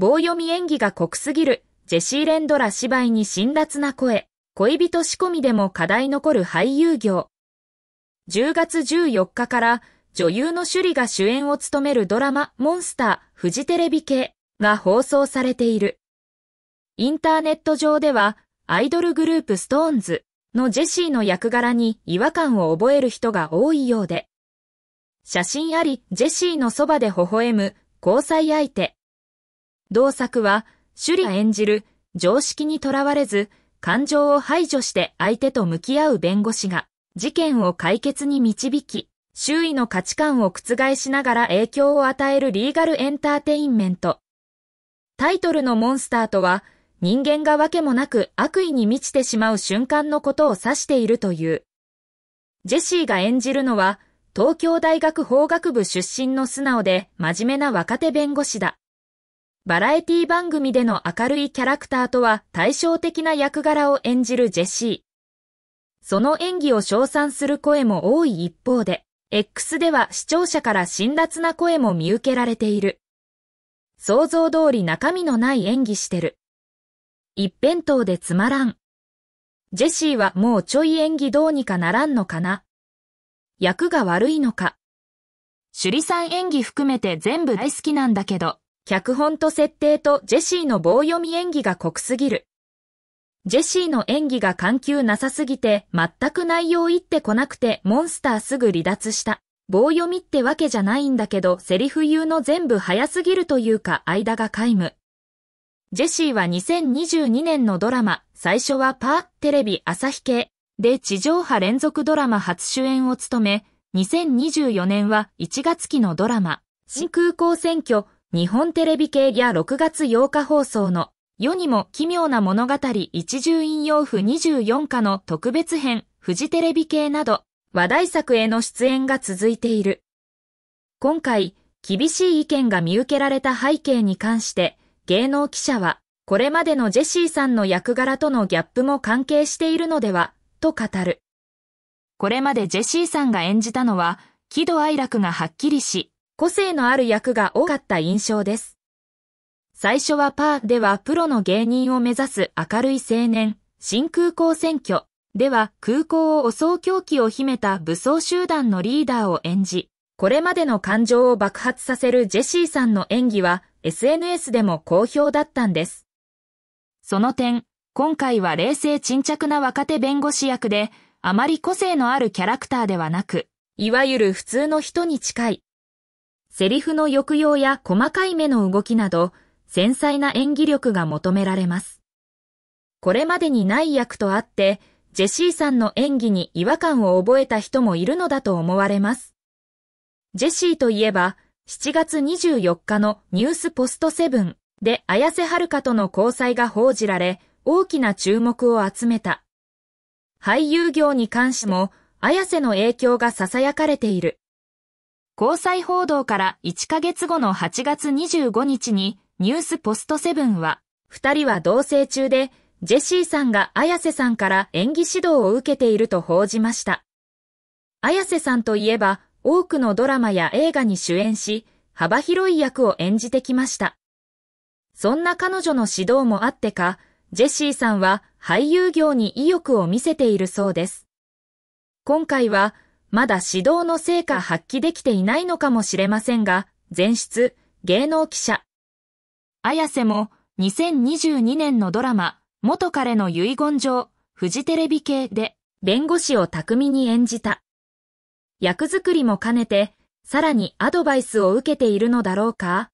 棒読み演技が濃すぎる、ジェシー・レンドラ芝居に辛辣な声、恋人仕込みでも課題残る俳優業。10月14日から女優の趣里が主演を務めるドラマモンスターフジテレビ系が放送されている。インターネット上ではアイドルグループストーンズのジェシーの役柄に違和感を覚える人が多いようで。写真ありジェシーのそばで微笑む交際相手同作は、シュリが演じる常識にとらわれず、感情を排除して相手と向き合う弁護士が、事件を解決に導き、周囲の価値観を覆しながら影響を与えるリーガルエンターテインメント。タイトルのモンスターとは、人間がわけもなく悪意に満ちてしまう瞬間のことを指しているという。ジェシーが演じるのは、東京大学法学部出身の素直で真面目な若手弁護士だ。バラエティ番組での明るいキャラクターとは対照的な役柄を演じるジェシー。その演技を称賛する声も多い一方で、X では視聴者から辛辣な声も見受けられている。想像通り中身のない演技してる。一辺倒でつまらん。ジェシーはもうちょい演技どうにかならんのかな。役が悪いのか。趣里さん演技含めて全部大好きなんだけど。脚本と設定とジェシーの棒読み演技が濃すぎる。ジェシーの演技が緩急なさすぎて、全く内容言ってこなくて、モンスターすぐ離脱した。棒読みってわけじゃないんだけど、セリフ言うの全部早すぎるというか、間が皆無。ジェシーは2022年のドラマ、最初はパー、テレビ、朝日系で地上波連続ドラマ初主演を務め、2024年は1月期のドラマ、新空港選挙、日本テレビ系や6月8日放送の世にも奇妙な物語一重引用譜24課の特別編、フジテレビ系など話題作への出演が続いている。今回、厳しい意見が見受けられた背景に関して芸能記者はこれまでのジェシーさんの役柄とのギャップも関係しているのでは、と語る。これまでジェシーさんが演じたのは、喜怒哀楽がはっきりし、個性のある役が多かった印象です。最初はパーではプロの芸人を目指す明るい青年、新空港選挙では空港を襲う狂気を秘めた武装集団のリーダーを演じ、これまでの感情を爆発させるジェシーさんの演技は SNS でも好評だったんです。その点、今回は冷静沈着な若手弁護士役で、あまり個性のあるキャラクターではなく、いわゆる普通の人に近い、セリフの抑揚や細かい目の動きなど、繊細な演技力が求められます。これまでにない役とあって、ジェシーさんの演技に違和感を覚えた人もいるのだと思われます。ジェシーといえば、7月24日のニュースポストセブンで綾瀬はるかとの交際が報じられ、大きな注目を集めた。俳優業に関しても、綾瀬の影響が囁かれている。交際報道から1ヶ月後の8月25日にニュースポストセブンは、二人は同棲中で、ジェシーさんが綾瀬さんから演技指導を受けていると報じました。綾瀬さんといえば、多くのドラマや映画に主演し、幅広い役を演じてきました。そんな彼女の指導もあってか、ジェシーさんは俳優業に意欲を見せているそうです。今回は、まだ指導の成果発揮できていないのかもしれませんが、前室、芸能記者。綾瀬も、2022年のドラマ、元彼の遺言状、フジテレビ系で、弁護士を巧みに演じた。役作りも兼ねて、さらにアドバイスを受けているのだろうか